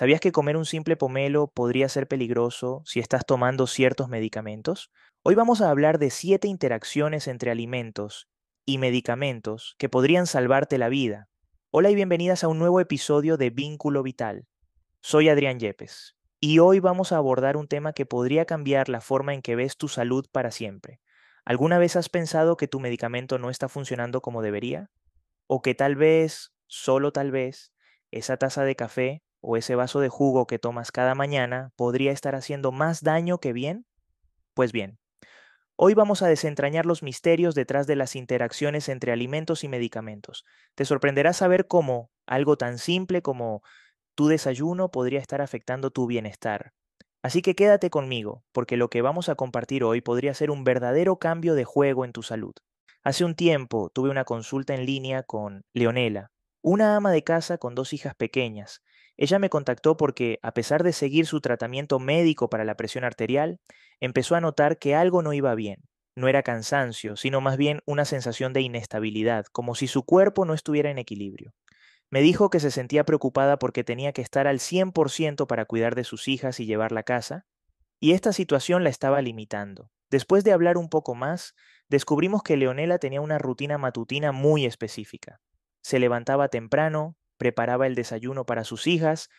¿Sabías que comer un simple pomelo podría ser peligroso si estás tomando ciertos medicamentos? Hoy vamos a hablar de siete interacciones entre alimentos y medicamentos que podrían salvarte la vida. Hola y bienvenidas a un nuevo episodio de Vínculo Vital. Soy Adrián Yepes y hoy vamos a abordar un tema que podría cambiar la forma en que ves tu salud para siempre. ¿Alguna vez has pensado que tu medicamento no está funcionando como debería? ¿O que tal vez, solo tal vez, esa taza de café o ese vaso de jugo que tomas cada mañana podría estar haciendo más daño que bien? Pues bien, hoy vamos a desentrañar los misterios detrás de las interacciones entre alimentos y medicamentos. Te sorprenderá saber cómo algo tan simple como tu desayuno podría estar afectando tu bienestar. Así que quédate conmigo, porque lo que vamos a compartir hoy podría ser un verdadero cambio de juego en tu salud. Hace un tiempo tuve una consulta en línea con Leonela, una ama de casa con dos hijas pequeñas, ella me contactó porque, a pesar de seguir su tratamiento médico para la presión arterial, empezó a notar que algo no iba bien. No era cansancio, sino más bien una sensación de inestabilidad, como si su cuerpo no estuviera en equilibrio. Me dijo que se sentía preocupada porque tenía que estar al 100% para cuidar de sus hijas y llevarla a casa, y esta situación la estaba limitando. Después de hablar un poco más, descubrimos que Leonela tenía una rutina matutina muy específica. Se levantaba temprano, preparaba el desayuno para sus hijas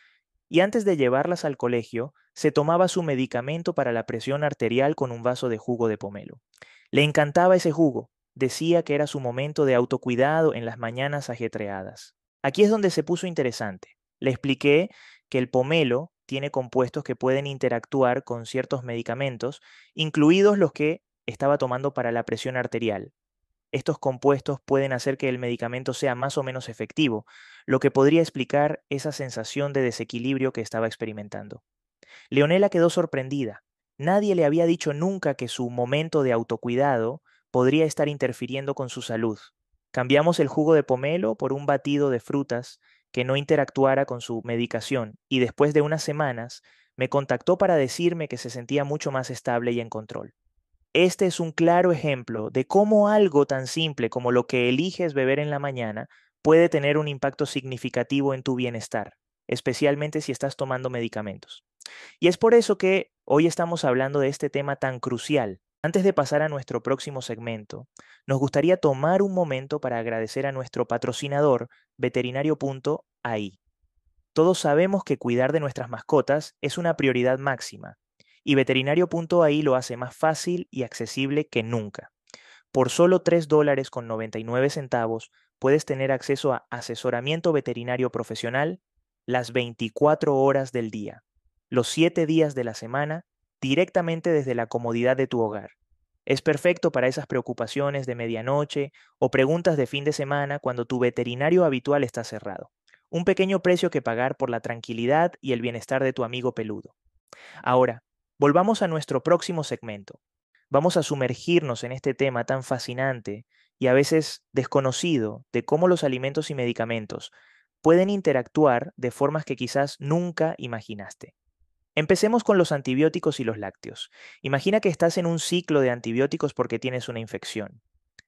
y antes de llevarlas al colegio se tomaba su medicamento para la presión arterial con un vaso de jugo de pomelo. Le encantaba ese jugo, decía que era su momento de autocuidado en las mañanas ajetreadas. Aquí es donde se puso interesante. Le expliqué que el pomelo tiene compuestos que pueden interactuar con ciertos medicamentos, incluidos los que estaba tomando para la presión arterial, estos compuestos pueden hacer que el medicamento sea más o menos efectivo, lo que podría explicar esa sensación de desequilibrio que estaba experimentando. Leonela quedó sorprendida. Nadie le había dicho nunca que su momento de autocuidado podría estar interfiriendo con su salud. Cambiamos el jugo de pomelo por un batido de frutas que no interactuara con su medicación y después de unas semanas me contactó para decirme que se sentía mucho más estable y en control. Este es un claro ejemplo de cómo algo tan simple como lo que eliges beber en la mañana puede tener un impacto significativo en tu bienestar, especialmente si estás tomando medicamentos. Y es por eso que hoy estamos hablando de este tema tan crucial. Antes de pasar a nuestro próximo segmento, nos gustaría tomar un momento para agradecer a nuestro patrocinador, veterinario.ai. Todos sabemos que cuidar de nuestras mascotas es una prioridad máxima y veterinario.ai lo hace más fácil y accesible que nunca. Por solo 3 dólares con 99 centavos puedes tener acceso a asesoramiento veterinario profesional las 24 horas del día, los 7 días de la semana, directamente desde la comodidad de tu hogar. Es perfecto para esas preocupaciones de medianoche o preguntas de fin de semana cuando tu veterinario habitual está cerrado. Un pequeño precio que pagar por la tranquilidad y el bienestar de tu amigo peludo. Ahora, Volvamos a nuestro próximo segmento. Vamos a sumergirnos en este tema tan fascinante y a veces desconocido de cómo los alimentos y medicamentos pueden interactuar de formas que quizás nunca imaginaste. Empecemos con los antibióticos y los lácteos. Imagina que estás en un ciclo de antibióticos porque tienes una infección.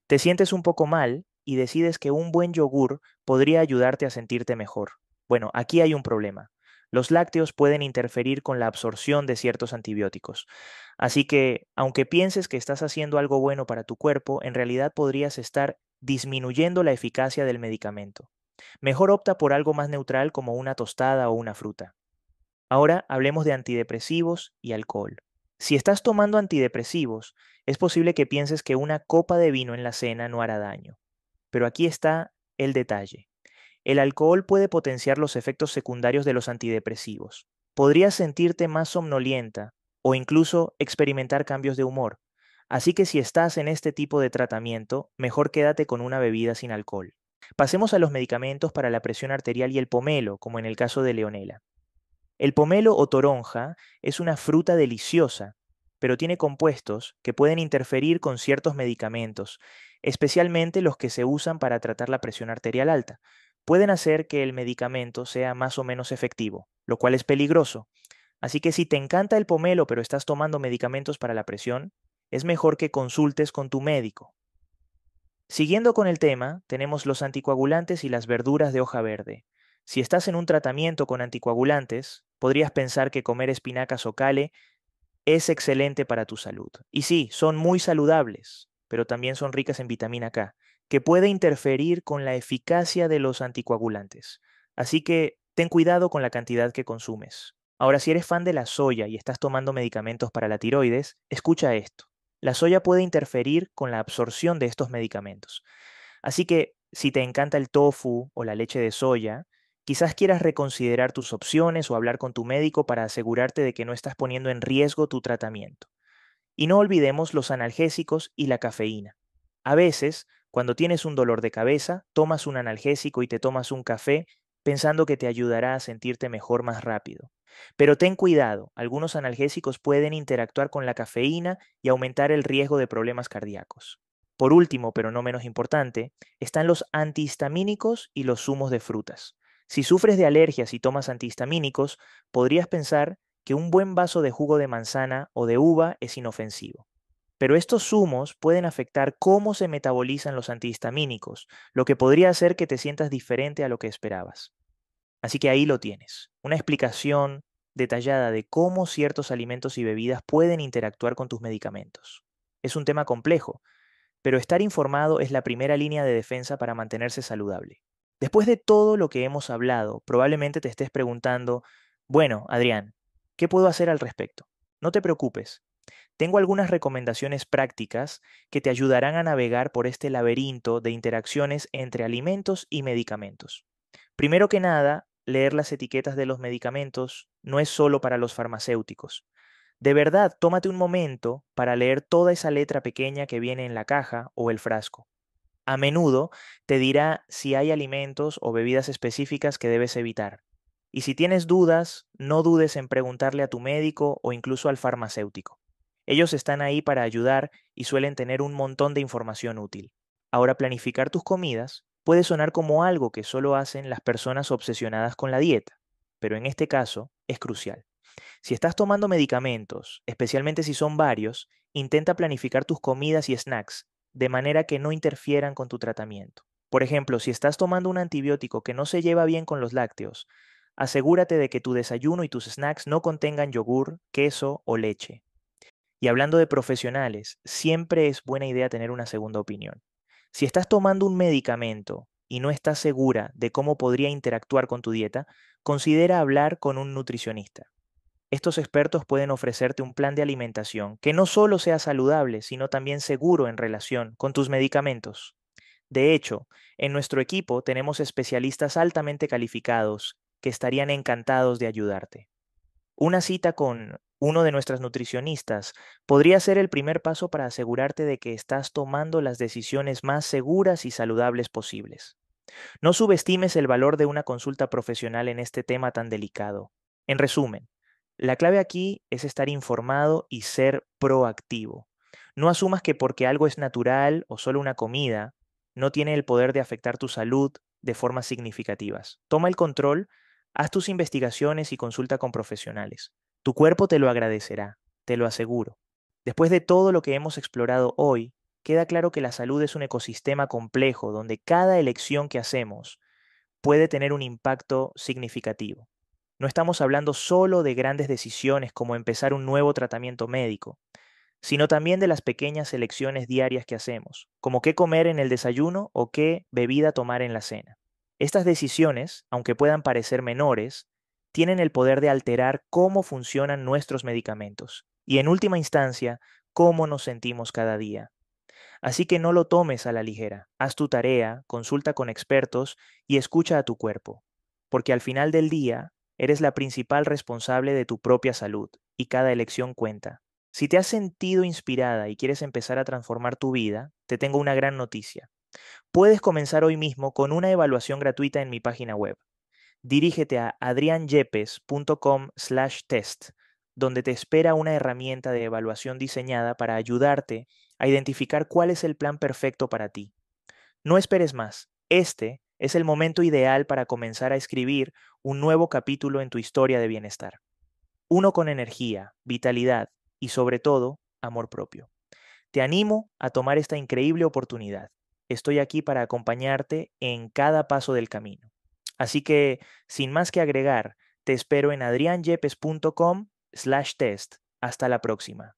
Te sientes un poco mal y decides que un buen yogur podría ayudarte a sentirte mejor. Bueno, aquí hay un problema. Los lácteos pueden interferir con la absorción de ciertos antibióticos. Así que, aunque pienses que estás haciendo algo bueno para tu cuerpo, en realidad podrías estar disminuyendo la eficacia del medicamento. Mejor opta por algo más neutral como una tostada o una fruta. Ahora hablemos de antidepresivos y alcohol. Si estás tomando antidepresivos, es posible que pienses que una copa de vino en la cena no hará daño. Pero aquí está el detalle. El alcohol puede potenciar los efectos secundarios de los antidepresivos. Podrías sentirte más somnolienta o incluso experimentar cambios de humor. Así que si estás en este tipo de tratamiento, mejor quédate con una bebida sin alcohol. Pasemos a los medicamentos para la presión arterial y el pomelo, como en el caso de Leonela. El pomelo o toronja es una fruta deliciosa, pero tiene compuestos que pueden interferir con ciertos medicamentos, especialmente los que se usan para tratar la presión arterial alta, pueden hacer que el medicamento sea más o menos efectivo, lo cual es peligroso. Así que si te encanta el pomelo pero estás tomando medicamentos para la presión, es mejor que consultes con tu médico. Siguiendo con el tema, tenemos los anticoagulantes y las verduras de hoja verde. Si estás en un tratamiento con anticoagulantes, podrías pensar que comer espinacas o cale es excelente para tu salud. Y sí, son muy saludables, pero también son ricas en vitamina K que puede interferir con la eficacia de los anticoagulantes. Así que ten cuidado con la cantidad que consumes. Ahora, si eres fan de la soya y estás tomando medicamentos para la tiroides, escucha esto. La soya puede interferir con la absorción de estos medicamentos. Así que si te encanta el tofu o la leche de soya, quizás quieras reconsiderar tus opciones o hablar con tu médico para asegurarte de que no estás poniendo en riesgo tu tratamiento. Y no olvidemos los analgésicos y la cafeína. A veces, cuando tienes un dolor de cabeza, tomas un analgésico y te tomas un café pensando que te ayudará a sentirte mejor más rápido. Pero ten cuidado, algunos analgésicos pueden interactuar con la cafeína y aumentar el riesgo de problemas cardíacos. Por último, pero no menos importante, están los antihistamínicos y los zumos de frutas. Si sufres de alergias y tomas antihistamínicos, podrías pensar que un buen vaso de jugo de manzana o de uva es inofensivo pero estos humos pueden afectar cómo se metabolizan los antihistamínicos, lo que podría hacer que te sientas diferente a lo que esperabas. Así que ahí lo tienes, una explicación detallada de cómo ciertos alimentos y bebidas pueden interactuar con tus medicamentos. Es un tema complejo, pero estar informado es la primera línea de defensa para mantenerse saludable. Después de todo lo que hemos hablado, probablemente te estés preguntando, bueno, Adrián, ¿qué puedo hacer al respecto? No te preocupes, tengo algunas recomendaciones prácticas que te ayudarán a navegar por este laberinto de interacciones entre alimentos y medicamentos. Primero que nada, leer las etiquetas de los medicamentos no es solo para los farmacéuticos. De verdad, tómate un momento para leer toda esa letra pequeña que viene en la caja o el frasco. A menudo te dirá si hay alimentos o bebidas específicas que debes evitar. Y si tienes dudas, no dudes en preguntarle a tu médico o incluso al farmacéutico. Ellos están ahí para ayudar y suelen tener un montón de información útil. Ahora, planificar tus comidas puede sonar como algo que solo hacen las personas obsesionadas con la dieta, pero en este caso es crucial. Si estás tomando medicamentos, especialmente si son varios, intenta planificar tus comidas y snacks de manera que no interfieran con tu tratamiento. Por ejemplo, si estás tomando un antibiótico que no se lleva bien con los lácteos, asegúrate de que tu desayuno y tus snacks no contengan yogur, queso o leche. Y hablando de profesionales, siempre es buena idea tener una segunda opinión. Si estás tomando un medicamento y no estás segura de cómo podría interactuar con tu dieta, considera hablar con un nutricionista. Estos expertos pueden ofrecerte un plan de alimentación que no solo sea saludable, sino también seguro en relación con tus medicamentos. De hecho, en nuestro equipo tenemos especialistas altamente calificados que estarían encantados de ayudarte. Una cita con uno de nuestras nutricionistas, podría ser el primer paso para asegurarte de que estás tomando las decisiones más seguras y saludables posibles. No subestimes el valor de una consulta profesional en este tema tan delicado. En resumen, la clave aquí es estar informado y ser proactivo. No asumas que porque algo es natural o solo una comida, no tiene el poder de afectar tu salud de formas significativas. Toma el control, haz tus investigaciones y consulta con profesionales. Tu cuerpo te lo agradecerá, te lo aseguro. Después de todo lo que hemos explorado hoy, queda claro que la salud es un ecosistema complejo donde cada elección que hacemos puede tener un impacto significativo. No estamos hablando solo de grandes decisiones como empezar un nuevo tratamiento médico, sino también de las pequeñas elecciones diarias que hacemos, como qué comer en el desayuno o qué bebida tomar en la cena. Estas decisiones, aunque puedan parecer menores, tienen el poder de alterar cómo funcionan nuestros medicamentos y en última instancia, cómo nos sentimos cada día. Así que no lo tomes a la ligera, haz tu tarea, consulta con expertos y escucha a tu cuerpo, porque al final del día eres la principal responsable de tu propia salud y cada elección cuenta. Si te has sentido inspirada y quieres empezar a transformar tu vida, te tengo una gran noticia. Puedes comenzar hoy mismo con una evaluación gratuita en mi página web dirígete a adrianyepes.com slash test, donde te espera una herramienta de evaluación diseñada para ayudarte a identificar cuál es el plan perfecto para ti. No esperes más. Este es el momento ideal para comenzar a escribir un nuevo capítulo en tu historia de bienestar. Uno con energía, vitalidad y sobre todo, amor propio. Te animo a tomar esta increíble oportunidad. Estoy aquí para acompañarte en cada paso del camino. Así que, sin más que agregar, te espero en adrianyepes.com slash test. Hasta la próxima.